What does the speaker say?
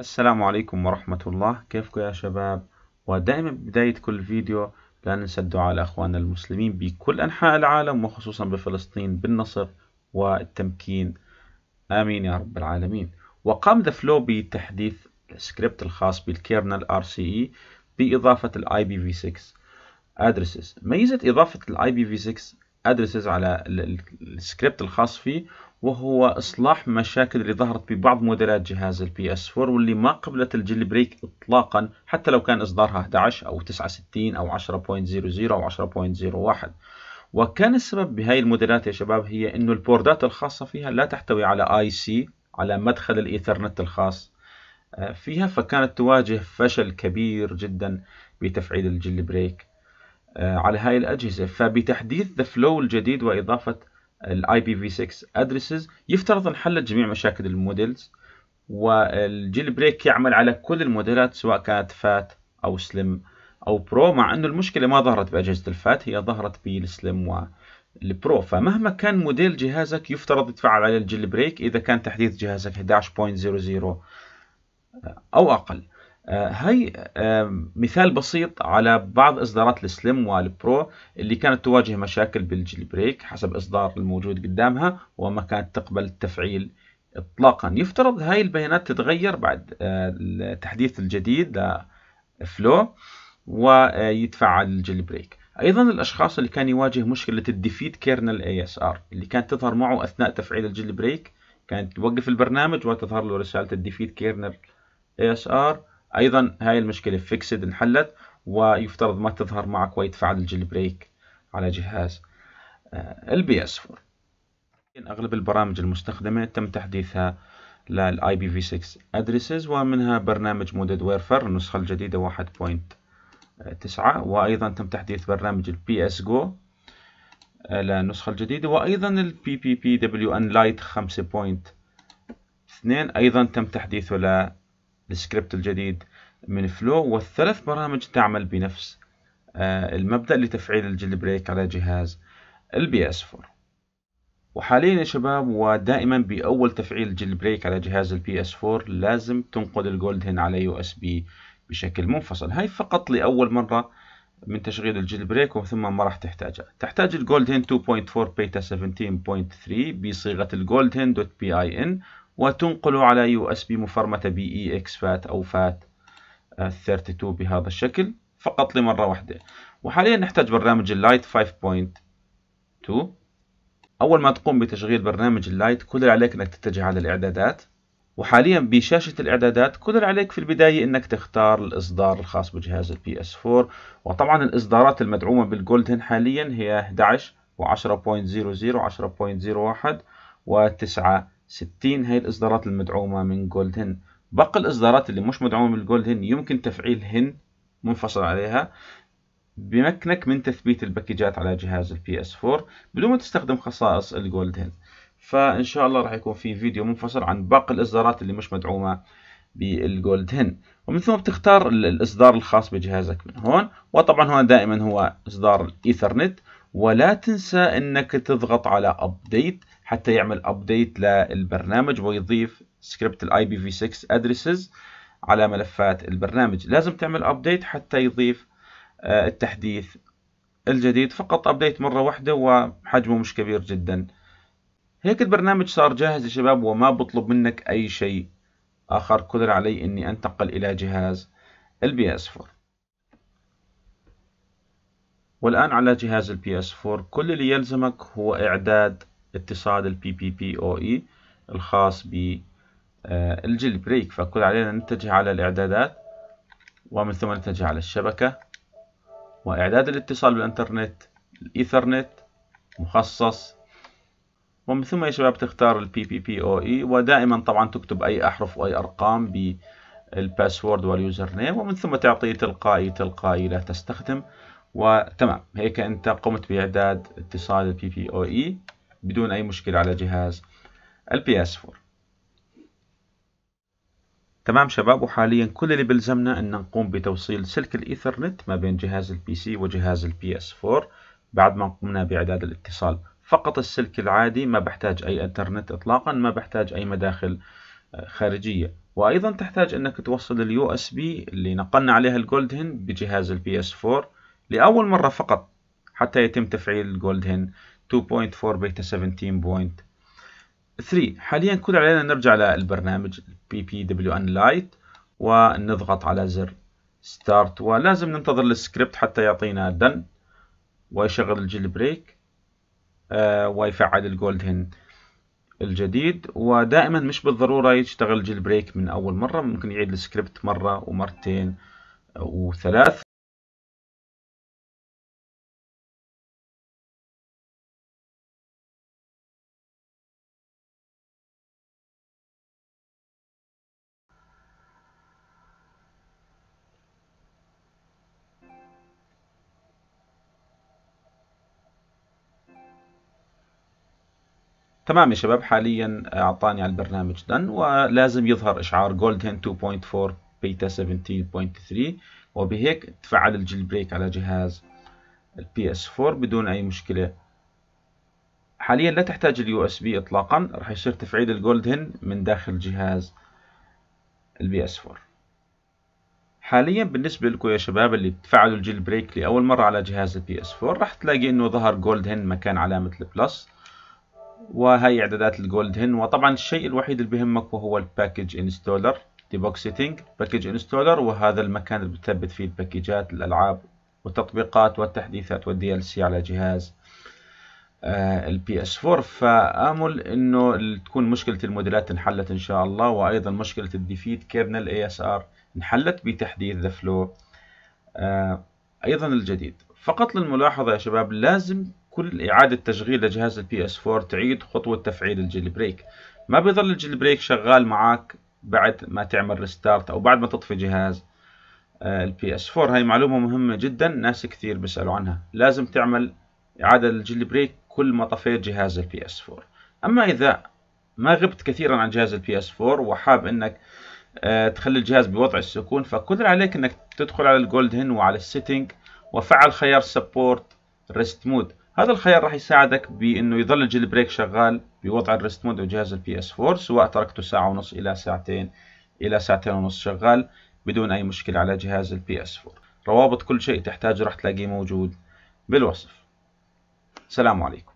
السلام عليكم ورحمة الله كيفكم يا شباب ودائما بداية كل فيديو لا ننسى الدعاء لأخواننا المسلمين بكل أنحاء العالم وخصوصا بفلسطين بالنصر والتمكين آمين يا رب العالمين وقام ذا فلو بتحديث السكريبت الخاص بالكيرنل ار سي اي بإضافة الاي بي في 6 ادريسز ميزة إضافة الاي بي في 6 ادرسز على السكريبت الخاص فيه وهو إصلاح مشاكل اللي ظهرت ببعض موديلات جهاز البي اس 4 واللي ما قبلت الجيل بريك إطلاقا حتى لو كان إصدارها 11 أو 69 أو 10.00 أو 10.01 وكان السبب بهاي الموديلات يا شباب هي إنه البوردات الخاصة فيها لا تحتوي على اي سي على مدخل الإيثرنت الخاص آه، فيها فكانت تواجه فشل كبير جدا بتفعيل الجيل بريك آه، على هاي الأجهزة فبتحديث the flow الجديد وإضافة الـ IPv6 addresses يفترض انحلت جميع مشاكل الموديلز والجيل بريك يعمل على كل الموديلات سواء كانت فات أو سلم أو برو مع أنه المشكلة ما ظهرت بأجهزة الفات هي ظهرت بالسلم والبرو فمهما كان موديل جهازك يفترض يتفعل عليه الجيل بريك إذا كان تحديث جهازك 11.00 أو أقل آه، هاي آه، مثال بسيط على بعض اصدارات السلم والبرو اللي كانت تواجه مشاكل بالجيل بريك حسب اصدار الموجود قدامها وما كانت تقبل التفعيل اطلاقا يفترض هاي البيانات تتغير بعد آه، التحديث الجديد لفلو ويتفعل الجيل بريك ايضا الاشخاص اللي كان يواجه مشكله الديفيد كيرنل اي اس ار اللي كانت تظهر معه اثناء تفعيل الجيل بريك كانت توقف البرنامج وتظهر له رساله الديفيد كيرنل اي اس ار ايضا هاي المشكله فيكسد انحلت ويفترض ما تظهر معك ويتفعل الجيل بريك على جهاز آه، البي اس 4 اغلب البرامج المستخدمه تم تحديثها للاي بي في 6 ادريسز ومنها برنامج مودد ويرفر النسخه الجديده 1.9 وايضا تم تحديث برنامج البي اس جو للنسخه الجديده وايضا البي بي بي دبليو ان لايت 5.2 ايضا تم تحديثه السكريبت الجديد من فلو والثلاث برامج تعمل بنفس آه، المبدأ لتفعيل الجيل بريك على جهاز البي اس 4 وحاليا يا شباب ودائما بأول تفعيل الجيل بريك على جهاز البي اس 4 لازم تنقل الجولد هن على يو اس بي بشكل منفصل هاي فقط لأول مرة من تشغيل الجيل بريك وثم ما راح تحتاجها تحتاج الجولد هن 2.4 بيتا 17.3 بصيغة الجولد هن دوت بي اي ان وتنقله على يو اس بي مفرمة بي اي اكس فات او فات 32 آه، بهذا الشكل فقط لمرة واحدة وحاليا نحتاج برنامج اللايت 5.2 أول ما تقوم بتشغيل برنامج اللايت كل اللي عليك أنك تتجه على الإعدادات وحاليا بشاشة الإعدادات كل اللي عليك في البداية أنك تختار الإصدار الخاص بجهاز البي اس 4 وطبعا الإصدارات المدعومة بالجولدن حاليا هي 11 و10.00 و10.01 و9 60 هي الإصدارات المدعومة من جولد هن باقي الإصدارات اللي مش مدعومة من جولد هن يمكن تفعيلهن منفصل عليها بيمكنك من تثبيت الباكجات على جهاز البي اس 4 بدون ما تستخدم خصائص الجولد هن فان شاء الله راح يكون في فيديو منفصل عن باقي الاصدارات اللي مش مدعومه بالجولد هن ومن ثم بتختار الاصدار الخاص بجهازك من هون وطبعا هون دائما هو اصدار الايثرنت ولا تنسى انك تضغط على ابديت حتى يعمل ابديت للبرنامج ويضيف سكريبت الاي بي في 6 ادريسز على ملفات البرنامج لازم تعمل ابديت حتى يضيف آه، التحديث الجديد فقط ابديت مرة واحدة وحجمه مش كبير جدا هيك البرنامج صار جاهز يا شباب وما بطلب منك اي شيء اخر قدر علي اني انتقل الى جهاز البي اس 4 والآن على جهاز الـ ps 4 كل اللي يلزمك هو إعداد اتصال الـ PPPOE او اي الخاص بالجيل آه، بريك فكل علينا نتجه على الإعدادات ومن ثم نتجه على الشبكة وإعداد الاتصال بالإنترنت الإيثرنت مخصص ومن ثم يا شباب تختار الـ PPPOE او اي ودائما طبعا تكتب اي احرف واي ارقام بالباسورد واليوزر نيم ومن ثم تعطيه تلقائي تلقائي لا تستخدم وتمام هيك أنت قمت بإعداد اتصال البي بي أو إي بدون أي مشكلة على جهاز البي اس 4 تمام شباب وحاليا كل اللي بلزمنا أن نقوم بتوصيل سلك الإيثرنت ما بين جهاز البي سي وجهاز البي اس 4 بعد ما قمنا بإعداد الاتصال فقط السلك العادي ما بحتاج أي إنترنت إطلاقا ما بحتاج أي مداخل آه، خارجية وأيضا تحتاج أنك توصل اليو اس بي اللي نقلنا عليها الجولدن بجهاز البي اس 4 لأول مرة فقط حتى يتم تفعيل جولدهن 2.4 بيتا 17.3 حاليا كل علينا نرجع للبرنامج بي بي دبليو ان لايت ونضغط على زر ستارت ولازم ننتظر السكريبت حتى يعطينا دن ويشغل الجيل بريك آه، ويفعل الجولدهن الجديد ودائما مش بالضرورة يشتغل الجيل بريك من أول مرة ممكن يعيد السكريبت مرة ومرتين وثلاث تمام يا شباب حاليا اعطاني على البرنامج دن ولازم يظهر اشعار جولدن 2.4 بيتا 17.3 وبهيك تفعل الجيل بريك على جهاز البي اس 4 بدون اي مشكله حاليا لا تحتاج اليو اس بي اطلاقا راح يصير تفعيل الجولدن من داخل جهاز البي اس 4 حاليا بالنسبه لكم يا شباب اللي تفعلوا الجيل بريك لاول مره على جهاز البي اس 4 راح تلاقي انه ظهر جولدن مكان علامه البلس وهي اعدادات الجولد هن وطبعا الشيء الوحيد اللي بيهمك وهو الباكج انستولر ديبوك سيتنج باكج انستولر وهذا المكان اللي بتثبت فيه الباكجات الالعاب والتطبيقات والتحديثات والدي ال سي على جهاز البي اس 4 فامل انه تكون مشكله الموديلات انحلت ان شاء الله وايضا مشكله الديفيد كيرنل اي اس ار انحلت بتحديث ذا آه، فلو ايضا الجديد فقط للملاحظه يا شباب لازم كل إعادة تشغيل لجهاز البي اس 4 تعيد خطوة تفعيل الجيل بريك ما بيظل الجيل بريك شغال معك بعد ما تعمل ريستارت أو بعد ما تطفي جهاز البي اس 4 هاي معلومة مهمة جدا ناس كثير بيسألوا عنها لازم تعمل إعادة للجيل بريك كل ما طفيت جهاز البي اس 4 أما إذا ما غبت كثيرا عن جهاز البي اس 4 وحاب انك آه، تخلي الجهاز بوضع السكون فكل عليك انك تدخل على الجولد هن وعلى السيتنج وفعل خيار سبورت ريست مود هذا الخيار راح يساعدك بانه يظل الجيل بريك شغال بوضع الريست مود او جهاز البي اس 4 سواء تركته ساعه ونص الى ساعتين الى ساعتين ونص شغال بدون اي مشكله على جهاز البي اس 4 روابط كل شيء تحتاجه راح تلاقيه موجود بالوصف سلام عليكم